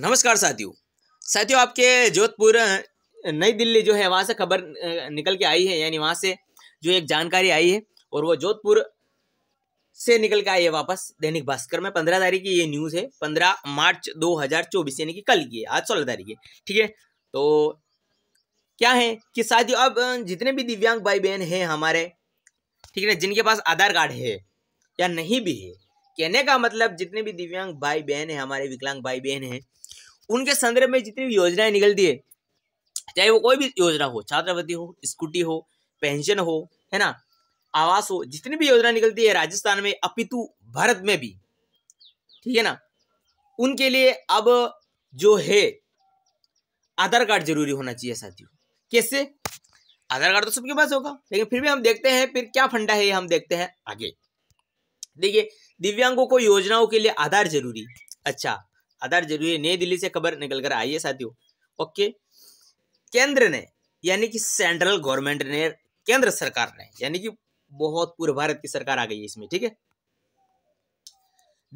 नमस्कार साथियों साथियों आपके जोधपुर नई दिल्ली जो है वहाँ से खबर निकल के आई है यानी वहाँ से जो एक जानकारी आई है और वो जोधपुर से निकल के आई है वापस दैनिक भास्कर में पंद्रह तारीख की ये न्यूज़ है पंद्रह मार्च दो हजार चौबीस यानी कि कल की है आज सोलह तारीख है ठीक है तो क्या है कि साथियों अब जितने भी दिव्यांग भाई बहन हैं हमारे ठीक है ना जिनके पास आधार कार्ड है या नहीं भी है कहने का मतलब जितने भी दिव्यांग भाई बहन हैं हमारे विकलांग भाई बहन हैं उनके संदर्भ में जितनी भी योजनाएं निकलती है चाहे वो कोई भी योजना हो छात्रवृत्ति हो स्कूटी हो पेंशन हो है ना आवास हो जितनी भी योजना निकलती है राजस्थान में अपितु भारत में भी ठीक है ना उनके लिए अब जो है आधार कार्ड जरूरी होना चाहिए साथियों कैसे आधार कार्ड तो सबके पास होगा लेकिन फिर भी हम देखते हैं फिर क्या फंडा है ये हम देखते हैं आगे देखिए दिव्यांगों को योजनाओं के लिए आधार जरूरी अच्छा आधार जरूरी है नई दिल्ली से खबर निकल कर आई है साथियों ओके केंद्र ने यानी कि सेंट्रल गवर्नमेंट ने केंद्र सरकार ने यानी कि बहुत पूर्व भारत की सरकार आ गई है इसमें ठीक है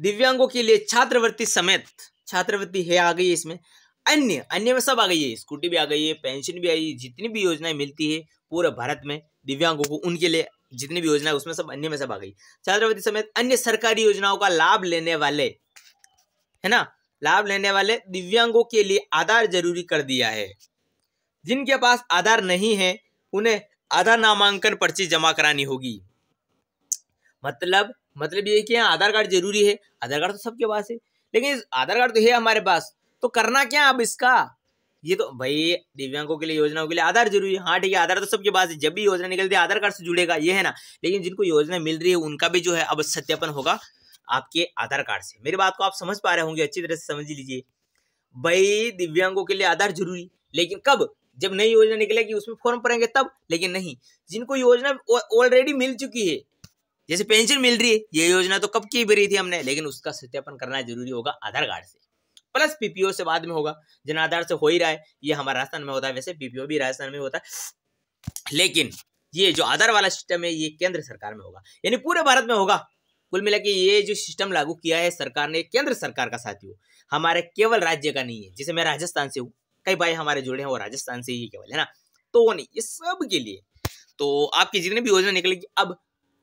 दिव्यांगों के लिए छात्रवृत्ति समेत छात्रवृत्ति है आ गई है इसमें अन्य अन्य में सब आ गई है स्कूटी भी आ गई है पेंशन भी आई है जितनी भी योजनाएं मिलती है पूरे भारत में दिव्यांगों को उनके लिए जितनी भी योजना है उसमें सब अन्य में सब आ गई छात्रवृत्ति समेत अन्य सरकारी योजनाओं का लाभ लेने वाले है ना लाभ लेने वाले दिव्यांगों के लिए आधार जरूरी कर दिया है जिनके पास आधार नहीं है उन्हें आधार नामांकन पर्ची जमा करानी होगी मतलब मतलब ये कि हाँ, आधार कार्ड जरूरी है आधार कार्ड तो सबके पास है लेकिन आधार कार्ड तो है हमारे पास तो करना क्या अब इसका ये तो भाई दिव्यांगों के लिए योजनाओं के लिए आधार जरूरी है हाँ ठीक है आधार तो सबके पास है जब भी योजना निकलती है आधार कार्ड से जुड़ेगा ये है ना लेकिन जिनको योजना मिल रही है उनका भी जो है अब सत्यापन होगा आपके आधार कार्ड से मेरी बात को आप समझ पा रहे होंगे अच्छी तरह से समझ लीजिए भाई दिव्यांगों के लिए आधार जरूरी लेकिन कब जब नई योजना निकलेगी उसमें फॉर्म भरेंगे तब लेकिन नहीं जिनको योजना ऑलरेडी मिल चुकी है जैसे पेंशन मिल रही है ये योजना तो कब की भरी थी हमने लेकिन उसका सत्यापन करना जरूरी होगा आधार कार्ड से प्लस पीपीओ से बाद में होगा जन आधार से हो ही रहा है ये हमारा राजस्थान में होता है वैसे पीपीओ भी राजस्थान में होता है लेकिन ये जो आधार वाला सिस्टम है ये केंद्र सरकार में होगा यानी पूरे भारत में होगा कुल मिला के ये जो सिस्टम लागू किया है सरकार ने केंद्र सरकार का साथियों हमारे केवल राज्य का नहीं है जैसे मैं राजस्थान से हूँ कई भाई हमारे जुड़े हैं वो राजस्थान से ही केवल है ना तो वो नहीं ये सब के लिए तो आपकी जितनी भी योजना निकलेगी अब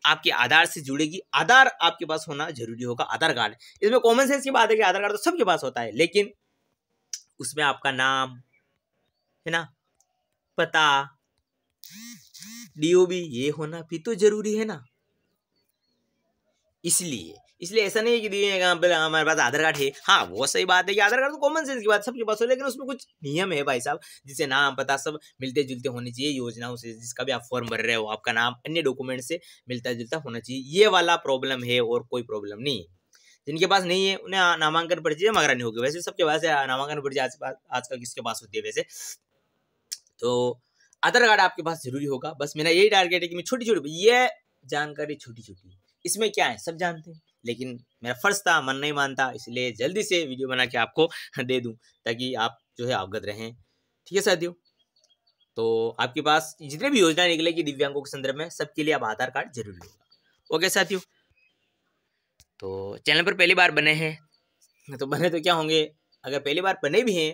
आपके आधार से जुड़ेगी आधार आपके पास होना जरूरी होगा आधार कार्ड इसमें कॉमन सेंस की बात है कि आधार कार्ड तो सबके पास होता है लेकिन उसमें आपका नाम है ना पता डीओबी ये होना भी तो जरूरी है ना इसलिए इसलिए ऐसा नहीं है कि हमारे पास आधार कार्ड है हाँ वो सही बात है कि आधार कार्ड तो कॉमन सेंस की बात सबके पास हो लेकिन उसमें कुछ नियम है भाई साहब जिसे नाम पता सब मिलते जुलते होने चाहिए योजनाओं से जिसका भी आप फॉर्म भर रहे हो आपका नाम अन्य डॉक्यूमेंट से मिलता जुलता होना चाहिए ये वाला प्रॉब्लम है और कोई प्रॉब्लम नहीं जिनके पास नहीं है उन्हें नामांकन पर्ची मगर नहीं होगी वैसे सबके पास नामांकन पर्ची आज आजकल किसके पास होती है वैसे तो आधार कार्ड आपके पास जरूरी होगा बस मेरा यही टारगेट है कि मैं छोटी छोटी ये जानकारी छोटी छोटी इसमें क्या है सब जानते हैं लेकिन मेरा फ़र्ज़ था मन नहीं मानता इसलिए जल्दी से वीडियो बना के आपको दे दूँ ताकि आप जो है अवगत रहें ठीक है साथियों तो आपके पास जितने भी योजनाएं निकलेगी दिव्यांगों के संदर्भ में सबके लिए आप आधार कार्ड जरूर होगा ओके साथियों तो चैनल पर पहली बार बने हैं तो बने तो क्या होंगे अगर पहली बार बने भी हैं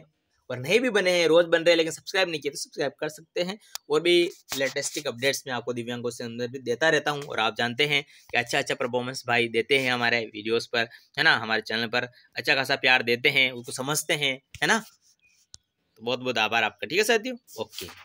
और नहीं भी बने हैं रोज बन रहे हैं लेकिन सब्सक्राइब नहीं किए तो सब्सक्राइब कर सकते हैं और भी लेटेस्टिक अपडेट्स में आपको दिव्यांगों से अंदर भी देता रहता हूँ और आप जानते हैं कि अच्छा अच्छा परफॉर्मेंस भाई देते हैं हमारे वीडियोज़ पर है ना हमारे चैनल पर अच्छा खासा प्यार देते हैं उनको समझते हैं है ना तो बहुत बहुत आभार आपका ठीक है साथियों ओके